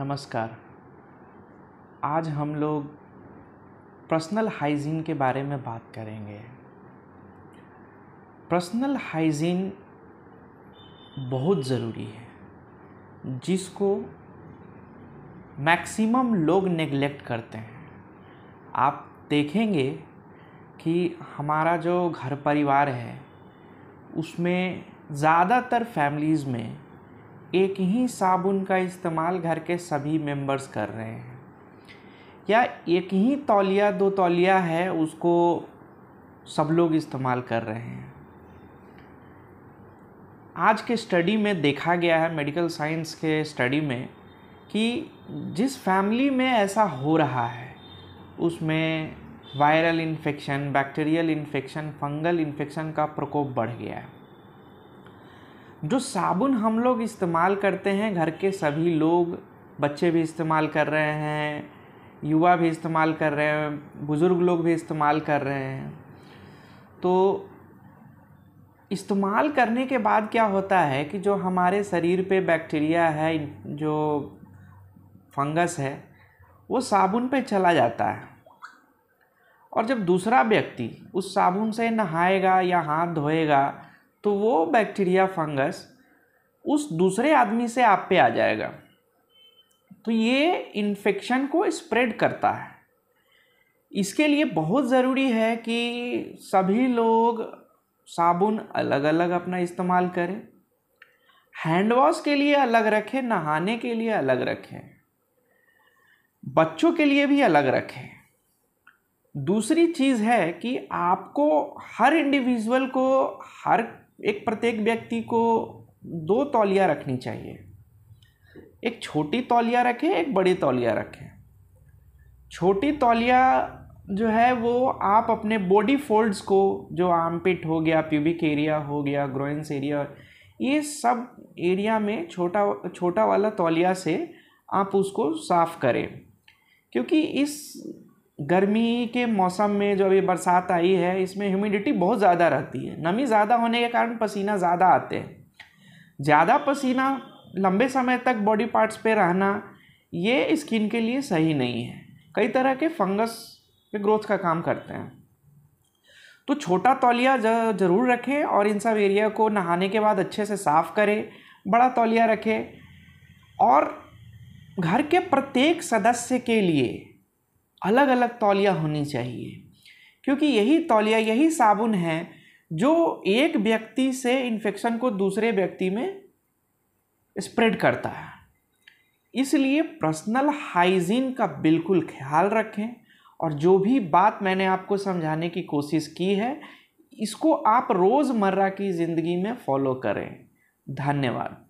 नमस्कार आज हम लोग पर्सनल हाइजीन के बारे में बात करेंगे पर्सनल हाइजीन बहुत ज़रूरी है जिसको मैक्सिमम लोग नेगलेक्ट करते हैं आप देखेंगे कि हमारा जो घर परिवार है उसमें ज़्यादातर फैमिलीज़ में एक ही साबुन का इस्तेमाल घर के सभी मेंबर्स कर रहे हैं या एक ही तौलिया दो तौलिया है उसको सब लोग इस्तेमाल कर रहे हैं आज के स्टडी में देखा गया है मेडिकल साइंस के स्टडी में कि जिस फैमिली में ऐसा हो रहा है उसमें viral infection bacterial infection fungal infection का प्रकोप बढ़ गया है जो साबुन हम लोग इस्तेमाल करते हैं घर के सभी लोग बच्चे भी इस्तेमाल कर रहे हैं युवा भी इस्तेमाल कर रहे हैं बुज़ुर्ग लोग भी इस्तेमाल कर रहे हैं तो इस्तेमाल करने के बाद क्या होता है कि जो हमारे शरीर पे बैक्टीरिया है जो फंगस है वो साबुन पे चला जाता है और जब दूसरा व्यक्ति उस साबुन से नहाएगा या हाथ धोएगा तो वो बैक्टीरिया फंगस उस दूसरे आदमी से आप पे आ जाएगा तो ये इन्फेक्शन को स्प्रेड करता है इसके लिए बहुत ज़रूरी है कि सभी लोग साबुन अलग अलग अपना इस्तेमाल करें हैंड वॉश के लिए अलग रखें नहाने के लिए अलग रखें बच्चों के लिए भी अलग रखें दूसरी चीज़ है कि आपको हर इंडिविजुअल को हर एक प्रत्येक व्यक्ति को दो तौलिया रखनी चाहिए एक छोटी तौलिया रखें एक बड़ी तौलिया रखें छोटी तौलिया जो है वो आप अपने बॉडी फोल्ड्स को जो पिट हो गया प्यूबिक एरिया हो गया ग्रोइंस एरिया ये सब एरिया में छोटा छोटा वाला तौलिया से आप उसको साफ़ करें क्योंकि इस गर्मी के मौसम में जो अभी बरसात आई है इसमें ह्यूमिडिटी बहुत ज़्यादा रहती है नमी ज़्यादा होने के कारण पसीना ज़्यादा आते हैं ज़्यादा पसीना लंबे समय तक बॉडी पार्ट्स पे रहना ये स्किन के लिए सही नहीं है कई तरह के फंगस पे ग्रोथ का काम करते हैं तो छोटा तौलिया ज़रूर रखें और इन सब एरिया को नहाने के बाद अच्छे से साफ़ करें बड़ा तौलिया रखें और घर के प्रत्येक सदस्य के लिए अलग अलग तौलिया होनी चाहिए क्योंकि यही तौलिया यही साबुन है जो एक व्यक्ति से इन्फेक्शन को दूसरे व्यक्ति में स्प्रेड करता है इसलिए पर्सनल हाइजीन का बिल्कुल ख्याल रखें और जो भी बात मैंने आपको समझाने की कोशिश की है इसको आप रोज़मर्रा की ज़िंदगी में फॉलो करें धन्यवाद